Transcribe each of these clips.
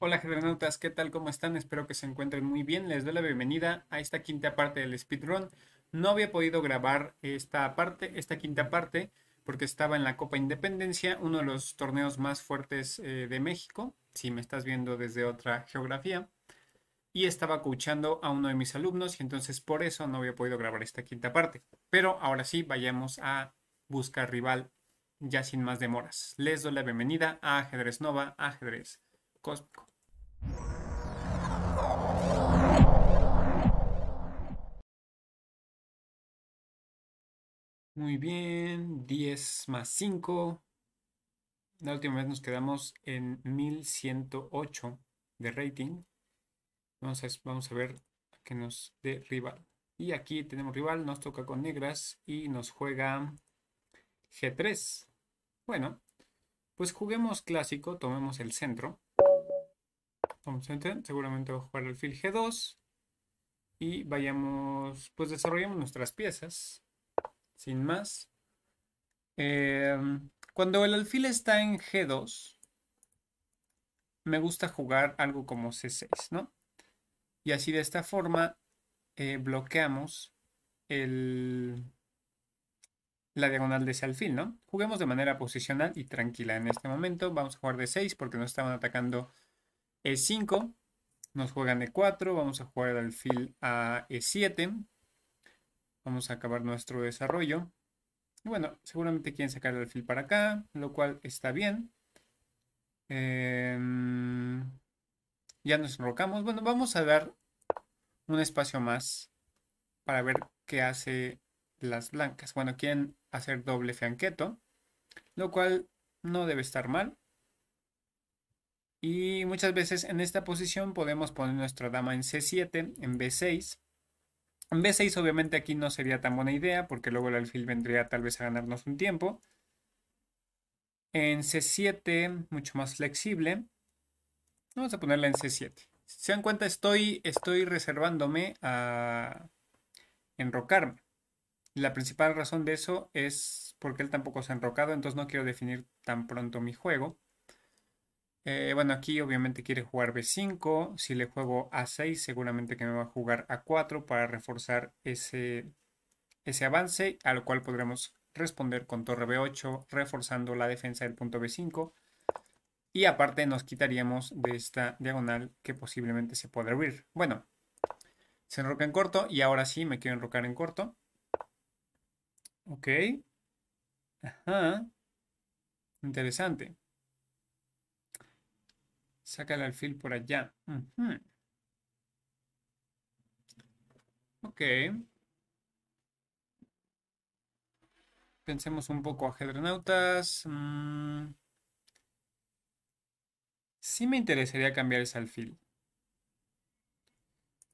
Hola ¿qué tal? ¿Cómo están? Espero que se encuentren muy bien. Les doy la bienvenida a esta quinta parte del speedrun. No había podido grabar esta parte, esta quinta parte, porque estaba en la Copa Independencia, uno de los torneos más fuertes eh, de México, si me estás viendo desde otra geografía. Y estaba escuchando a uno de mis alumnos y entonces por eso no había podido grabar esta quinta parte. Pero ahora sí, vayamos a buscar rival ya sin más demoras. Les doy la bienvenida a Ajedrez Nova, Ajedrez muy bien, 10 más 5. La última vez nos quedamos en 1108 de rating. Vamos a, vamos a ver que qué nos dé rival. Y aquí tenemos rival, nos toca con negras y nos juega G3. Bueno, pues juguemos clásico, tomemos el centro seguramente va a jugar alfil G2. Y vayamos, pues desarrollemos nuestras piezas, sin más. Em, cuando el alfil está en G2, me gusta jugar algo como C6, ¿no? Y así de esta forma eh, bloqueamos el, la diagonal de ese alfil, ¿no? Juguemos de manera posicional y tranquila en este momento. Vamos a jugar de 6 porque no estaban atacando e5, nos juegan E4, vamos a jugar el alfil a E7, vamos a acabar nuestro desarrollo. Y bueno, seguramente quieren sacar el alfil para acá, lo cual está bien. Em, ya nos enrocamos. Bueno, vamos a dar un espacio más para ver qué hace las blancas. Bueno, quieren hacer doble fianqueto, lo cual no debe estar mal. Y muchas veces en esta posición podemos poner nuestra dama en C7, en B6. En B6 obviamente aquí no sería tan buena idea porque luego el alfil vendría tal vez a ganarnos un tiempo. En C7, mucho más flexible. Vamos a ponerla en C7. Si se dan cuenta, estoy, estoy reservándome a enrocarme. La principal razón de eso es porque él tampoco se ha enrocado, entonces no quiero definir tan pronto mi juego. Eh, bueno, aquí obviamente quiere jugar B5. Si le juego A6, seguramente que me va a jugar A4 para reforzar ese, ese avance, a lo cual podremos responder con torre B8, reforzando la defensa del punto B5. Y aparte nos quitaríamos de esta diagonal que posiblemente se puede abrir. Bueno, se enroca en corto y ahora sí me quiero enrocar en corto. Ok. Ajá. Interesante. Saca el alfil por allá. Ok. Pensemos un poco, a Mm. Sí me interesaría cambiar ese alfil.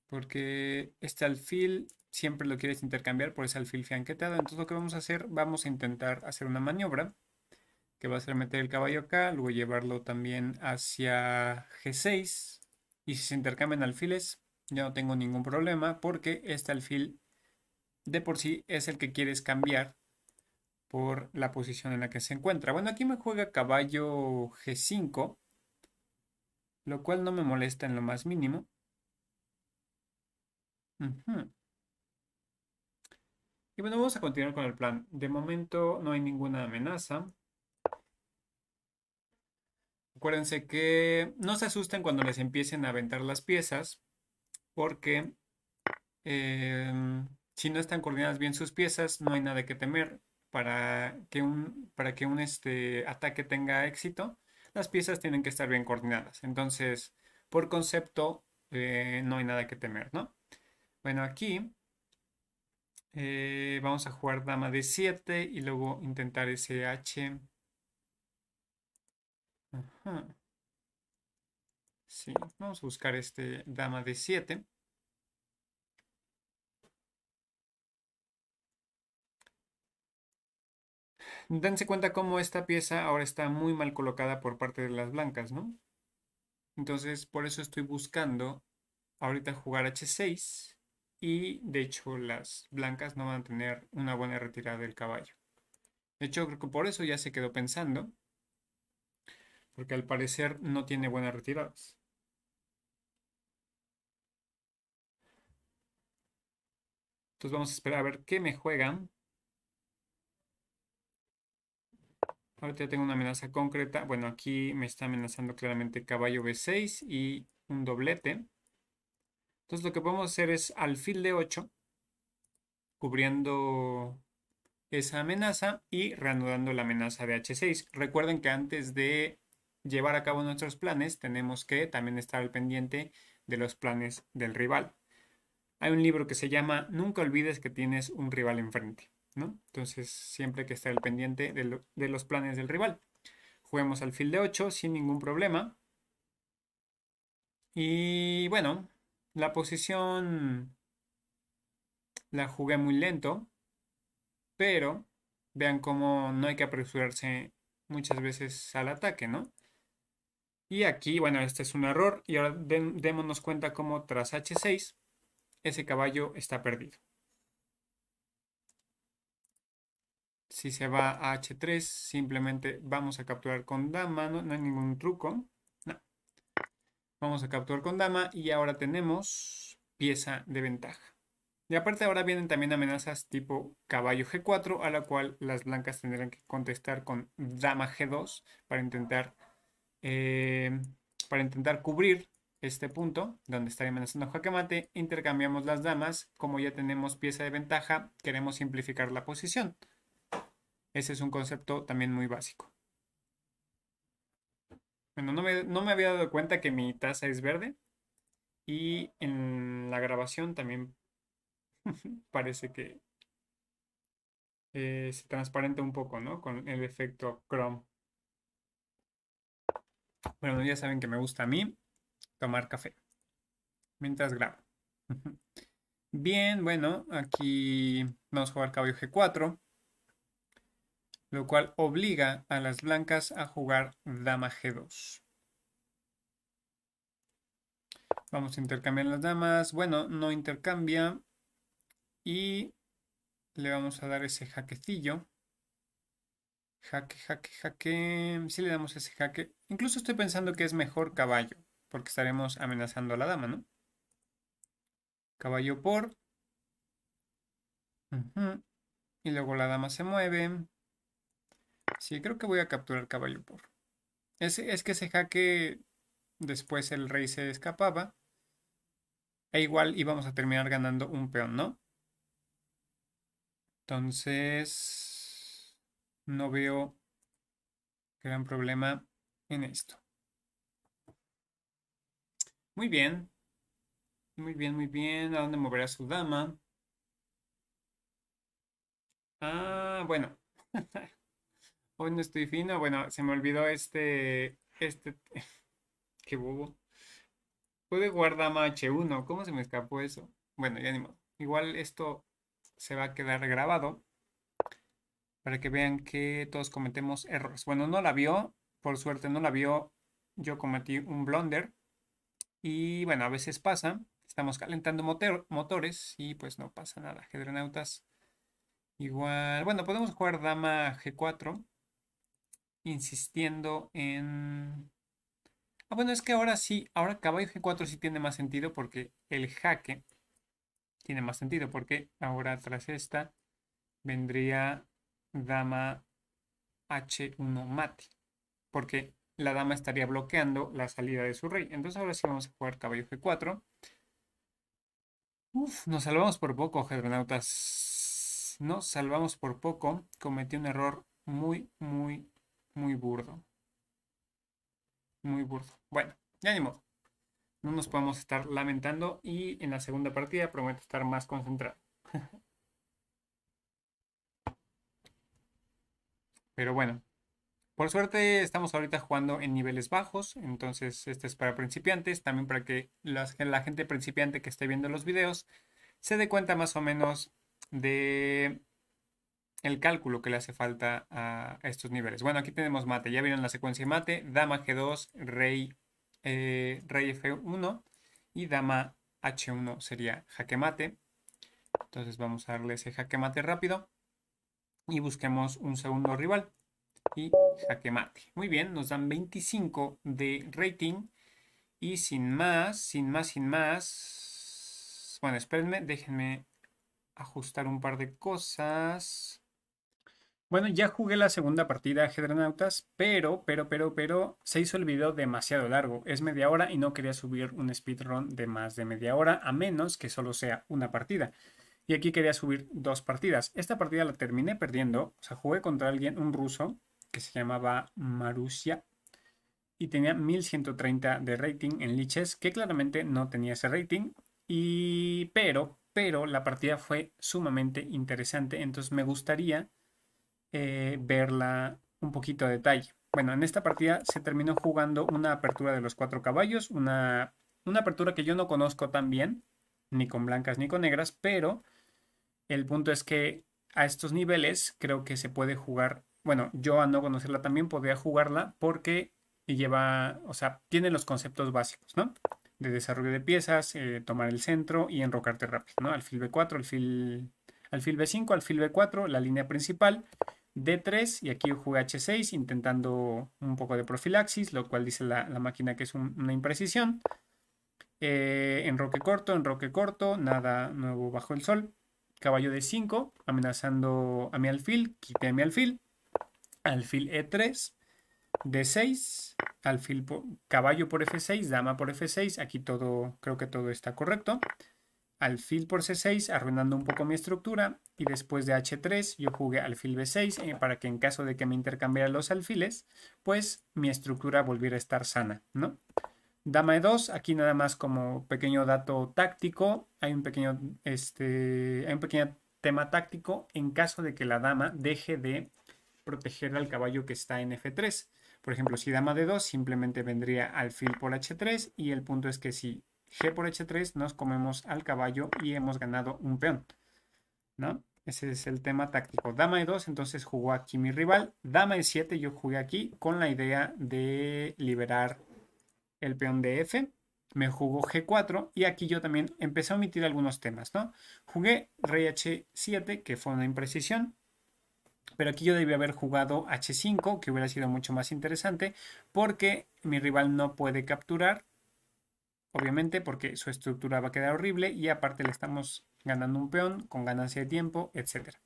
Porque este alfil siempre lo quieres intercambiar por ese alfil fianquetado. Entonces lo que vamos a hacer, vamos a intentar hacer una maniobra que va a ser meter el caballo acá, luego llevarlo también hacia G6. Y si se intercambian alfiles, ya no tengo ningún problema porque este alfil de por sí es el que quieres cambiar por la posición en la que se encuentra. Bueno, aquí me juega caballo G5, lo cual no me molesta en lo más mínimo. Y bueno, vamos a continuar con el plan. De momento no hay ninguna amenaza acuérdense que no se asusten cuando les empiecen a aventar las piezas, porque em, si no están coordinadas bien sus piezas, no hay nada que temer. Para que un, para que un este, ataque tenga éxito, las piezas tienen que estar bien coordinadas. Entonces, por concepto, eh, no hay nada que temer, ¿no? Bueno, aquí eh, vamos a jugar dama de 7 y luego intentar ese h Sí, vamos a buscar este dama de 7. Dense cuenta cómo esta pieza ahora está muy mal colocada por parte de las blancas, ¿no? Entonces, por eso estoy buscando ahorita jugar h6 y de hecho las blancas no van a tener una buena retirada del caballo. De hecho, creo que por eso ya se quedó pensando porque al parecer no tiene buenas retiradas. Entonces vamos a esperar a ver qué me juegan. Ahorita ya tengo una amenaza concreta. Bueno, aquí me está amenazando claramente caballo B6 y un doblete. Entonces lo que podemos hacer es alfil de 8, cubriendo esa amenaza y reanudando la amenaza de H6. Recuerden que antes de llevar a cabo nuestros planes, tenemos que también estar al pendiente de los planes del rival. Hay un libro que se llama Nunca olvides que tienes un rival enfrente, ¿no? Entonces siempre hay que estar al pendiente de, los planes del rival. Juguemos al fil de 8 sin ningún problema. Y bueno, la posición la jugué muy lento, pero vean cómo no hay que apresurarse muchas veces al ataque, ¿no? Y aquí, bueno, este es un error y ahora démonos cuenta cómo tras H6 ese caballo está perdido. Si se va a H3, simplemente vamos a capturar con dama, no, no hay ningún truco. No. Vamos a capturar con dama y ahora tenemos pieza de ventaja. Y aparte ahora vienen también amenazas tipo caballo G4, a la cual las blancas tendrán que contestar con dama G2 para intentar Em, para intentar cubrir este punto, donde estaría amenazando jaque intercambiamos las damas. Como ya tenemos pieza de ventaja, queremos simplificar la posición. Ese es un concepto también muy básico. Bueno, no me, había dado cuenta que mi taza es verde. Y en la grabación también parece que eh, se transparenta un poco, ¿no? Con el efecto Chrome. Bueno, ya saben que me gusta a mí tomar café mientras grabo. Bien, bueno, aquí vamos a jugar caballo G4, lo cual obliga a las blancas a jugar dama G2. Vamos a intercambiar las damas. Bueno, no intercambia. Y le vamos a dar ese jaquecillo. Jaque, jaque, jaque. Si le damos ese jaque. Incluso estoy pensando que es mejor caballo. Porque estaremos amenazando a la dama, ¿no? Caballo por. Y luego la dama se mueve. Sí, creo que voy a capturar caballo por. Es, es que ese jaque. Después el rey se escapaba. E igual íbamos a terminar ganando un peón, ¿no? Entonces no veo gran problema en esto. Muy bien. Muy bien, muy bien. ¿A dónde moverá su dama? Ah, bueno. Hoy no estoy fino. Bueno, se me olvidó este. Este. Qué bobo. Puede dama H1. ¿Cómo se me escapó eso? Bueno, ya ni modo. Igual esto se va a quedar grabado para que vean que todos cometemos errores. Bueno, no la vio, por suerte no la vio, yo cometí un blunder y bueno, a veces pasa, estamos calentando motores y pues no pasa nada, nautas. Igual, bueno, podemos jugar dama g4, insistiendo en... Ah, bueno, es que ahora sí, ahora caballo g4 sí tiene más sentido porque el jaque tiene más sentido, porque ahora tras esta vendría dama h1 mate, porque la dama estaría bloqueando la salida de su rey. Entonces ahora sí vamos a jugar caballo g4. Uf, nos salvamos por poco, nautas Nos salvamos por poco. Cometí un error muy, muy, muy burdo. Muy burdo. Bueno, ya ni modo. No nos podemos estar lamentando y en la segunda partida prometo estar más concentrado. Pero bueno, por suerte estamos ahorita jugando en niveles bajos, entonces este es para principiantes, también para que la, gente principiante que esté viendo los videos se dé cuenta más o menos de el cálculo que le hace falta a estos niveles. Bueno, aquí tenemos mate, ya vieron la secuencia mate, dama G2, rey, eh, rey F1 y dama H1 sería jaque mate. Entonces vamos a darle ese jaque mate rápido y busquemos un segundo rival y jaque mate. Muy bien, nos dan 25 de rating y sin más, sin más, sin más. Bueno, espérenme, déjenme ajustar un par de cosas. Bueno, ya jugué la segunda partida Hedronautas, pero, pero, pero, pero se hizo el video demasiado largo. Es media hora y no quería subir un speedrun de más de media hora, a menos que solo sea una partida. Y aquí quería subir dos partidas. Esta partida la terminé perdiendo. O sea, jugué contra alguien, un ruso, que se llamaba Marusia. Y tenía 1130 de rating en liches, que claramente no tenía ese rating. Y... Pero, pero la partida fue sumamente interesante. Entonces me gustaría eh, verla un poquito a detalle. Bueno, en esta partida se terminó jugando una apertura de los cuatro caballos. Una, una apertura que yo no conozco tan bien ni con blancas ni con negras, pero el punto es que a estos niveles creo que se puede jugar. Bueno, yo a no conocerla también podría jugarla porque lleva, o sea, tiene los conceptos básicos, ¿no? De desarrollo de piezas, eh, tomar el centro y enrocarte rápido, ¿no? Alfil B4, alfil, alfil B5, alfil B4, la línea principal, D3 y aquí jugué H6 intentando un poco de profilaxis, lo cual dice la, máquina que es una imprecisión. Eh, enroque corto, enroque corto, nada nuevo bajo el sol caballo de 5, amenazando a mi alfil, quité mi alfil, alfil E3, D6, alfil caballo por F6, dama por F6, aquí todo, creo que todo está correcto, alfil por C6, arruinando un poco mi estructura, y después de H3 yo jugué alfil B6 eh, para que en caso de que me intercambiaran los alfiles, pues mi estructura volviera a estar sana, ¿no? Dama E2, aquí nada más como pequeño dato táctico, hay un pequeño, este, pequeño tema táctico en caso de que la dama deje de proteger al caballo que está en F3. Por ejemplo, si dama de 2 simplemente vendría al alfil por H3 y el punto es que si G por H3 nos comemos al caballo y hemos ganado un peón. ¿No? Ese es el tema táctico. Dama E2, entonces jugó aquí mi rival. Dama E7 yo jugué aquí con la idea de liberar el peón de F, me jugó G4 y aquí yo también empecé a omitir algunos temas, ¿no? Jugué rey H7, que fue una imprecisión, pero aquí yo debí haber jugado H5, que hubiera sido mucho más interesante, porque mi rival no puede capturar, obviamente porque su estructura va a quedar horrible y aparte le estamos ganando un peón con ganancia de tiempo, etcétera,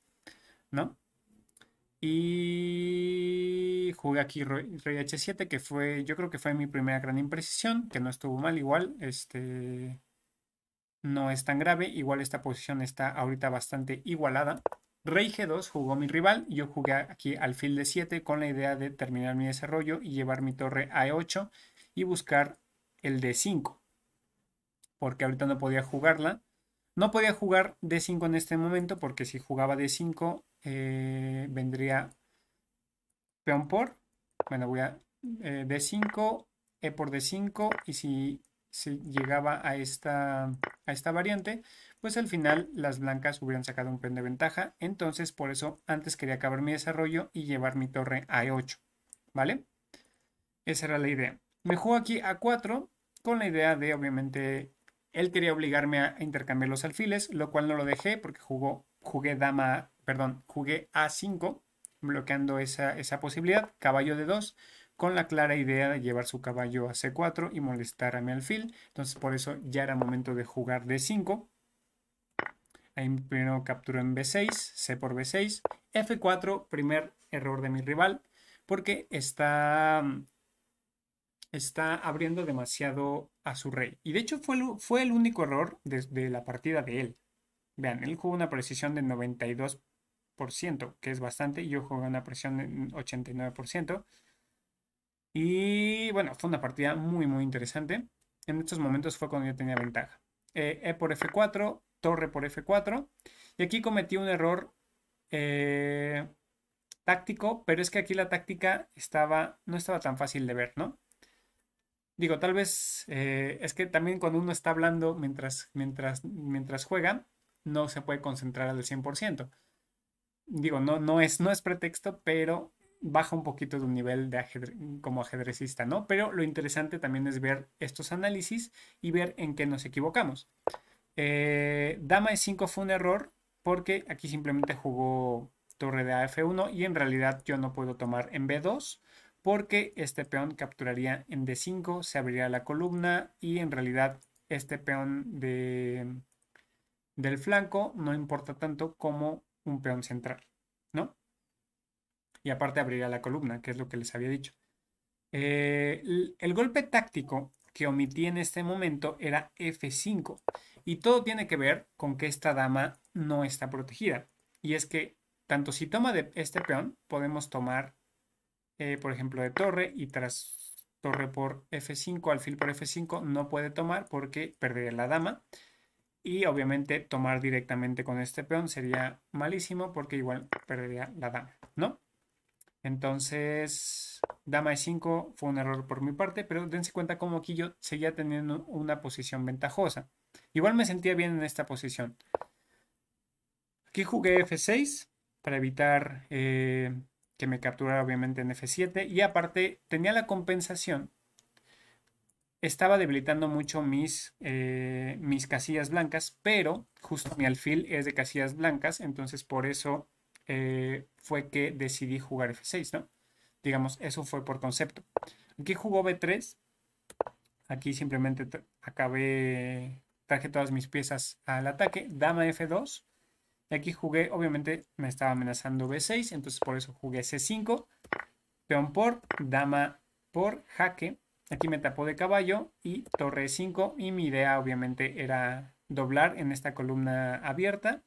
¿no? Y jugué aquí rey, h7, que fue, yo creo que fue mi primera gran imprecisión, que no estuvo mal igual, este no es tan grave, igual esta posición está ahorita bastante igualada. Rey G2 jugó mi rival, yo jugué aquí alfil de 7 con la idea de terminar mi desarrollo y llevar mi torre a E8 y buscar el D5. Porque ahorita no podía jugarla. No podía jugar D5 en este momento porque si jugaba D5 eh, vendría peón por, bueno, voy a eh, D5, E por D5, y si llegaba a esta, a esta variante, pues al final las blancas hubieran sacado un pen de ventaja, entonces por eso antes quería acabar mi desarrollo y llevar mi torre a E8, ¿vale? Esa era la idea. Me juego aquí a 4 con la idea de, obviamente, él quería obligarme a intercambiar los alfiles, lo cual no lo dejé porque jugó, jugué dama perdón, jugué A5, bloqueando esa, posibilidad, caballo de 2, con la clara idea de llevar su caballo a C4 y molestar a mi alfil. Entonces por eso ya era momento de jugar D5. Ahí primero capturó en B6, C por B6, F4, primer error de mi rival, porque está, está abriendo demasiado a su rey. Y de hecho fue, fue el único error de la partida de él. Vean, él jugó una precisión de 92 que es bastante. Yo jugué una presión en 89%. Y bueno, fue una partida muy, muy interesante. En muchos momentos fue cuando yo tenía ventaja. Eh, e por F4, torre por F4. Y aquí cometí un error eh, táctico, pero es que aquí la táctica estaba, no estaba tan fácil de ver, ¿no? Digo, tal vez eh, es que también cuando uno está hablando mientras, mientras, mientras juega, no se puede concentrar al 100% digo, no, no, es, no es pretexto, pero baja un poquito de un nivel de como ajedrecista, ¿no? Pero lo interesante también es ver estos análisis y ver en qué nos equivocamos. Eh, dama E5 fue un error porque aquí simplemente jugó torre de AF1 y en realidad yo no puedo tomar en B2 porque este peón capturaría en D5, se abriría la columna y en realidad este peón de, del flanco no importa tanto como un peón central, ¿no? Y aparte abrirá la columna, que es lo que les había dicho. Eh, el, golpe táctico que omití en este momento era F5. Y todo tiene que ver con que esta dama no está protegida. Y es que tanto si toma de este peón, podemos tomar, eh, por ejemplo, de torre y tras torre por F5, alfil por F5, no puede tomar porque perdería la dama. Y obviamente tomar directamente con este peón sería malísimo porque igual perdería la dama, ¿no? Entonces, dama e5 fue un error por mi parte, pero dense cuenta como aquí yo seguía teniendo una posición ventajosa. Igual me sentía bien en esta posición. Aquí jugué f6 para evitar eh, que me capturara obviamente en f7 y aparte tenía la compensación estaba debilitando mucho mis, eh, mis casillas blancas, pero justo mi alfil es de casillas blancas, entonces por eso eh, fue que decidí jugar F6, ¿no? Digamos, eso fue por concepto. Aquí jugó B3, aquí simplemente acabé, traje todas mis piezas al ataque, dama F2, y aquí jugué, obviamente me estaba amenazando B6, entonces por eso jugué C5, peón por, dama por, jaque, Aquí me tapó de caballo y torre 5 y mi idea obviamente era doblar en esta columna abierta,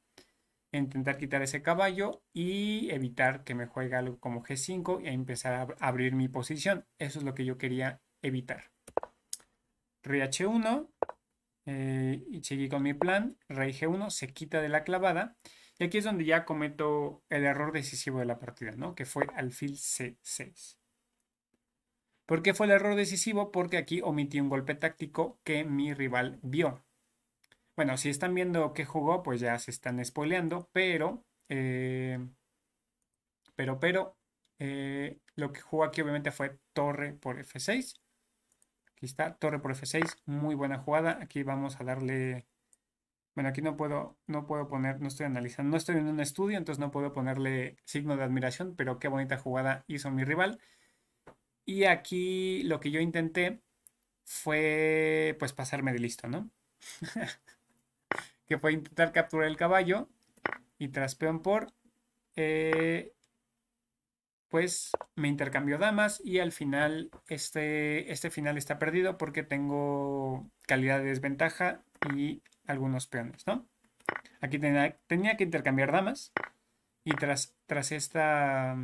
intentar quitar ese caballo y evitar que me juegue algo como G5 y empezar a abrir mi posición. Eso es lo que yo quería evitar. Rey H1 eh, y seguí con mi plan. Rey G1 se quita de la clavada. Y aquí es donde ya cometo el error decisivo de la partida, ¿no? Que fue alfil C6. ¿Por qué fue el error decisivo? Porque aquí omití un golpe táctico que mi rival vio. Bueno, si están viendo qué jugó, pues ya se están spoileando, pero, eh, pero, pero, eh, lo que jugó aquí obviamente fue torre por F6. Aquí está, torre por F6, muy buena jugada. Aquí vamos a darle... Bueno, aquí no puedo, no puedo poner, no estoy analizando, no estoy en un estudio, entonces no puedo ponerle signo de admiración, pero qué bonita jugada hizo mi rival. Y aquí lo que yo intenté fue pues pasarme de listo, ¿no? que fue intentar capturar el caballo y tras peón por, eh, pues me intercambió damas y al final este, este final está perdido porque tengo calidad de desventaja y algunos peones, ¿no? Aquí tenía, tenía que intercambiar damas y tras, tras esta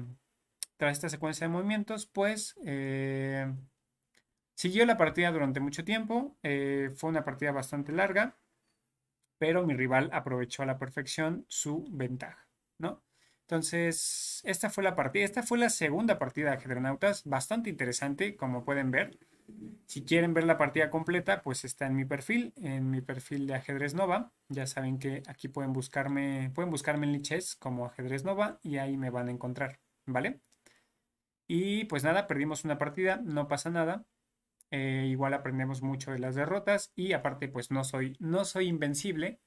tras esta secuencia de movimientos, pues eh, siguió la partida durante mucho tiempo, eh, fue una partida bastante larga, pero mi rival aprovechó a la perfección su ventaja, ¿no? Entonces, esta fue la partida, esta fue la segunda partida de Ajedronautas, bastante interesante, como pueden ver. Si quieren ver la partida completa, pues está en mi perfil, en mi perfil de Ajedrez Nova. Ya saben que aquí pueden buscarme, pueden buscarme en Liches como Ajedrez Nova y ahí me van a encontrar, ¿vale? Y pues nada, perdimos una partida, no pasa nada. Eh, igual aprendemos mucho de las derrotas y aparte pues no soy, no soy invencible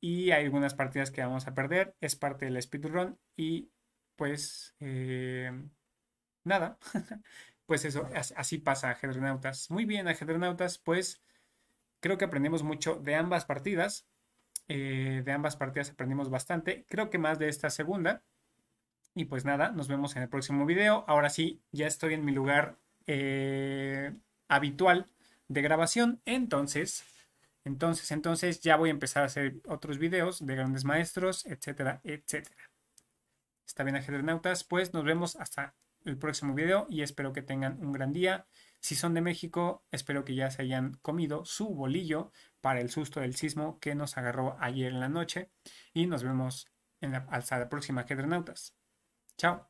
y hay algunas partidas que vamos a perder, es parte del speedrun y pues eh, nada, pues eso, así pasa ajedrenautas Muy bien ajedrenautas, pues creo que aprendemos mucho de ambas partidas, eh, de ambas partidas aprendimos bastante, creo que más de esta segunda. Y pues nada, nos vemos en el próximo video. Ahora sí, ya estoy en mi lugar eh, habitual de grabación. Entonces, entonces, entonces ya voy a empezar a hacer otros videos de grandes maestros, etcétera, etcétera. Está bien, ajedrenautas. Pues nos vemos hasta el próximo video y espero que tengan un gran día. Si son de México, espero que ya se hayan comido su bolillo para el susto del sismo que nos agarró ayer en la noche. Y nos vemos en la, hasta la próxima, ajedrenautas. Chao.